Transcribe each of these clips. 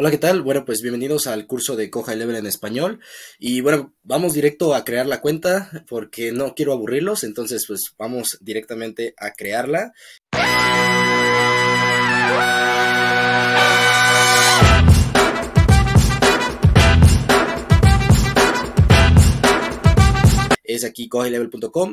Hola, ¿qué tal? Bueno, pues bienvenidos al curso de Coja Level en español. Y bueno, vamos directo a crear la cuenta porque no quiero aburrirlos, entonces pues vamos directamente a crearla. aquí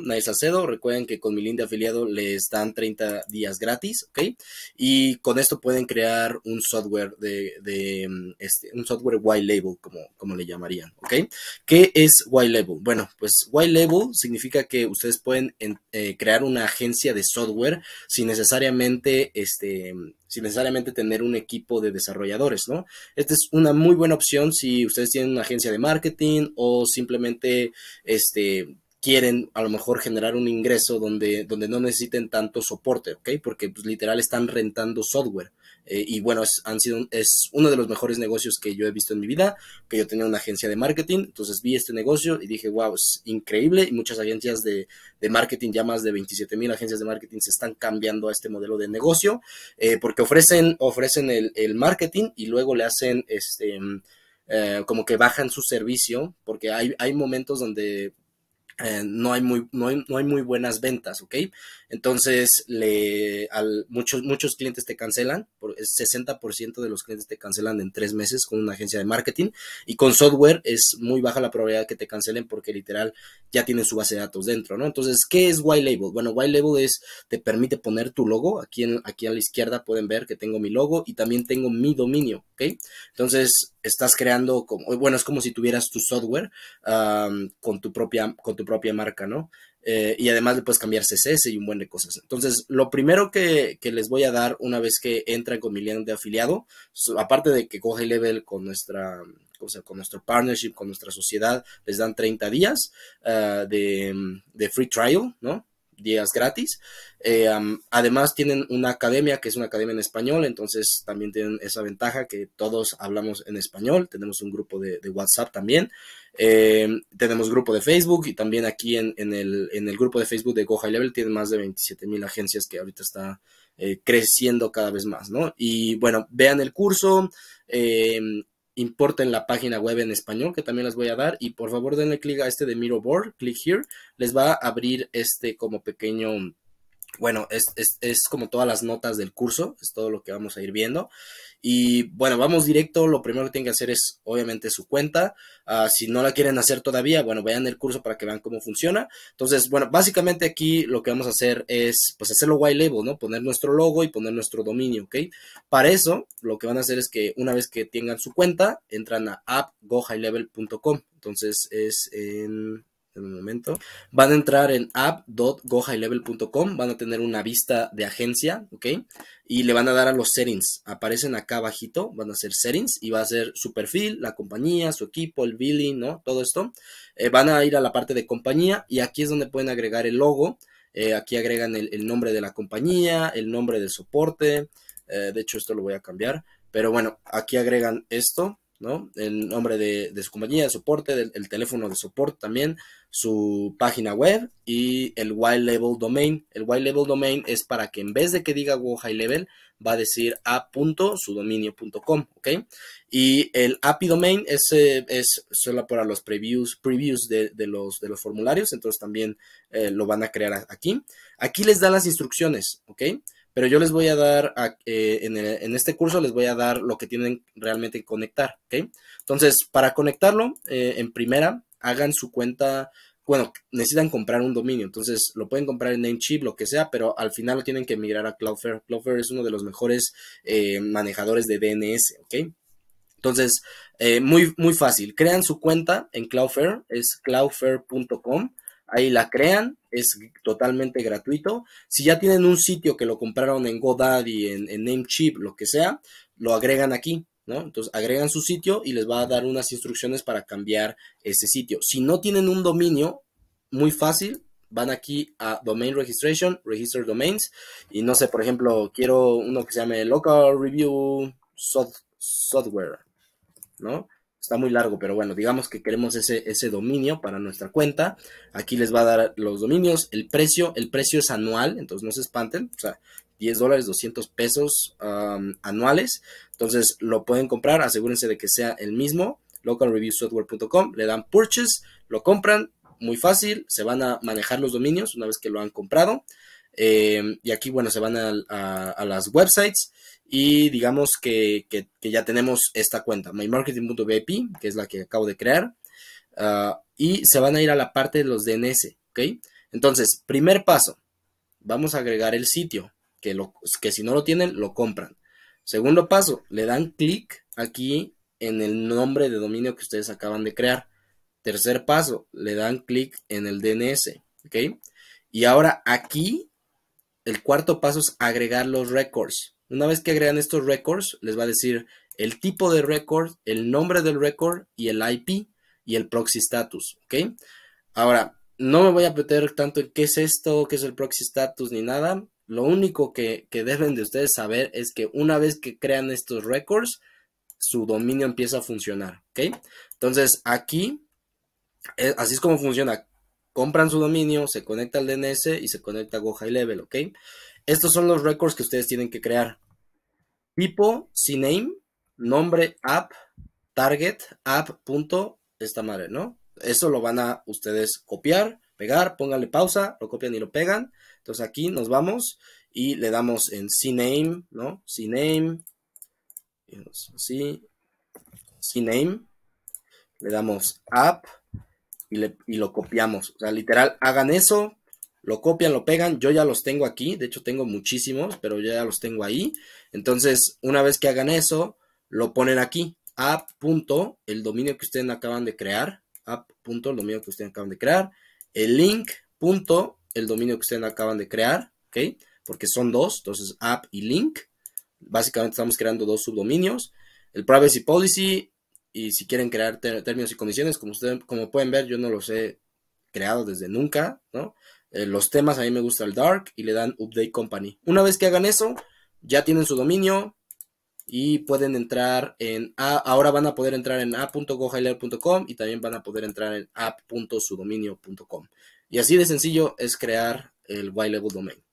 Nadie Recuerden que con mi link de afiliado les dan 30 días gratis, ¿ok? Y con esto pueden crear un software de, mm, este, un software white label, como, como le llamarían, ¿ok? ¿Qué es white label? Bueno, pues white label significa que ustedes pueden eh, crear una agencia de software sin necesariamente, este, sin necesariamente tener un equipo de desarrolladores, ¿no? Esta es una muy buena opción si ustedes tienen una agencia de marketing o simplemente, este, quieren a lo mejor generar un ingreso donde, donde no necesiten tanto soporte, ¿ok? Porque pues, literal están rentando software. Eh, y bueno, es, han sido, es uno de los mejores negocios que yo he visto en mi vida, que yo tenía una agencia de marketing, entonces vi este negocio y dije, wow, es increíble. Y muchas agencias de, marketing, ya más de 27 mil agencias de marketing se están cambiando a este modelo de negocio, eh, porque ofrecen, ofrecen el, marketing y luego le hacen este... Eh, como que bajan su servicio, porque hay, hay momentos donde eh, no, hay muy, no, hay, muy, buenas ventas, ¿ok? Entonces, le, al, muchos, muchos clientes te cancelan, por, el 60% de los clientes te cancelan en tres meses con una agencia de marketing y con software es muy baja la probabilidad que te cancelen porque literal ya tienen su base de datos dentro, ¿no? Entonces, ¿qué es White Label? Bueno, White Label es, te permite poner tu logo, aquí, en, aquí a la izquierda pueden ver que tengo mi logo y también tengo mi dominio, ¿ok? Entonces, estás creando como, bueno, es como si tuvieras tu software con, tu propia, con tu propia marca, ¿no? Eh, y además le puedes cambiar CSS y un buen de cosas. Entonces, lo primero que, les voy a dar una vez que entran con mi link de afiliado, aparte de que coge level con nuestra, o sea, con nuestro partnership, con nuestra sociedad, les dan 30 días ah, de, de, free trial, ¿no? días gratis. Eh, además tienen una academia que es una academia en español, entonces también tienen esa ventaja que todos hablamos en español, tenemos un grupo de, WhatsApp también, eh, tenemos grupo de Facebook y también aquí en, el, grupo de Facebook de Go High Level tienen más de 27 mil agencias que ahorita está eh, creciendo cada vez más, ¿no? Y bueno, vean el curso importen la página web en español, que también les voy a dar. Y por favor denle clic a este de Board. click here. Les va a abrir este como pequeño bueno, es, como todas las notas del curso, es todo lo que vamos a ir viendo. Y bueno, vamos directo, lo primero que tienen que hacer es obviamente su cuenta. Ah, si no la quieren hacer todavía, bueno, vayan el curso para que vean cómo funciona. Entonces, bueno, básicamente aquí lo que vamos a hacer es pues hacerlo white level ¿no? Poner nuestro logo y poner nuestro dominio, ¿ok? Para eso, lo que van a hacer es que una vez que tengan su cuenta, entran a appgohighlevel.com. Entonces es en en un momento. Van a entrar en app.gohighlevel.com, van a tener una vista de agencia, ¿ok? Y le van a dar a los settings. Aparecen acá abajito, van a hacer settings y va a ser su perfil, la compañía, su equipo, el billing, ¿no? Todo esto. Eh, van a ir a la parte de compañía y aquí es donde pueden agregar el logo. Eh, aquí agregan el, nombre de la compañía, el nombre de soporte. Eh, de hecho, esto lo voy a cambiar. Pero bueno, aquí agregan esto ¿no? El nombre de, su compañía, de soporte, el teléfono de soporte también, su página web y el white level domain. El Y-Level domain es para que en vez de que diga Go High Level, va a decir a.sudominio.com, ¿ok? Y el API domain es, solo para los previews, previews de, los, de los formularios, entonces también eh, lo van a crear aquí. Aquí les da las instrucciones, ¿ok? Pero yo les voy a dar, eh, en, este curso les voy a dar lo que tienen realmente que conectar, ¿ok? Entonces, para conectarlo, eh, en primera, hagan su cuenta, bueno, necesitan comprar un dominio, entonces lo pueden comprar en Namecheap, lo que sea, pero al final lo tienen que migrar a Cloudflare. Cloudflare es uno de los mejores eh, manejadores de DNS, ¿ok? Entonces, muy, muy fácil. Crean su cuenta en Cloudflare, es cloudflare.com ahí la crean, es totalmente gratuito. Si ya tienen un sitio que lo compraron en GoDaddy, en, en Namecheap, lo que sea, lo agregan aquí. ¿No? Entonces agregan su sitio y les va a dar unas instrucciones para cambiar ese sitio. Si no tienen un dominio, muy fácil, van aquí a Domain Registration, Register Domains, y no sé, por ejemplo, quiero uno que se llame Local Review Software, ¿no? está muy largo, pero bueno, digamos que queremos ese, dominio para nuestra cuenta. Aquí les va a dar los dominios, el precio, el precio es anual, entonces no se espanten, o sea, 10 dólares, 200 pesos um, anuales. Entonces lo pueden comprar, asegúrense de que sea el mismo, localreviewsoftware.com, le dan purchase, lo compran, muy fácil, se van a manejar los dominios una vez que lo han comprado. Em, y aquí, bueno, se van a, a, las websites y digamos que, que, ya tenemos esta cuenta, mymarketing.vip, que es la que acabo de crear, ah, y se van a ir a la parte de los DNS, ¿ok? Entonces, primer paso, vamos a agregar el sitio, que, lo, que si no lo tienen, lo compran. Segundo paso, le dan clic aquí en el nombre de dominio que ustedes acaban de crear. Tercer paso, le dan clic en el DNS, ¿ok? Y ahora aquí el cuarto paso es agregar los records. Una vez que agregan estos records, les va a decir el tipo de record, el nombre del record y el IP y el proxy status. ¿ok? Ahora, no me voy a meter tanto en qué es esto, qué es el proxy status ni nada. Lo único que, que deben de ustedes saber es que una vez que crean estos records, su dominio empieza a funcionar. ¿ok? Entonces, aquí, eh, así es como funciona compran su dominio, se conecta al DNS y se conecta a Go High Level, ¿ok? Estos son los records que ustedes tienen que crear. Tipo, CNAME, nombre, app, target, app, punto, esta madre, ¿no? Eso lo van a ustedes copiar, pegar, pónganle pausa, lo copian y lo pegan. Entonces aquí nos vamos y le damos en CNAME, ¿no? CNAME, así, CNAME, le damos app, y, lo copiamos. O sea, literal, hagan eso, lo copian, lo pegan. Yo ya los tengo aquí, de hecho tengo muchísimos, pero ya los tengo ahí. Entonces, una vez que hagan eso, lo ponen aquí, app. el dominio que ustedes acaban de crear, app. el dominio que ustedes acaban de crear, el link. el dominio que ustedes acaban de crear, ¿ok? Porque son dos, entonces app y link. Básicamente estamos creando dos subdominios. El privacy policy, y si quieren crear términos y condiciones, como, ustedes, como pueden ver, yo no los he creado desde nunca, ¿no? Eh, los temas a mí me gusta el dark y le dan update company. Una vez que hagan eso, ya tienen su dominio y pueden entrar en ahora van a poder entrar en app.gohiler.com y también van a poder entrar en app.sudominio.com. Y así de sencillo es crear el Y-Level Domain.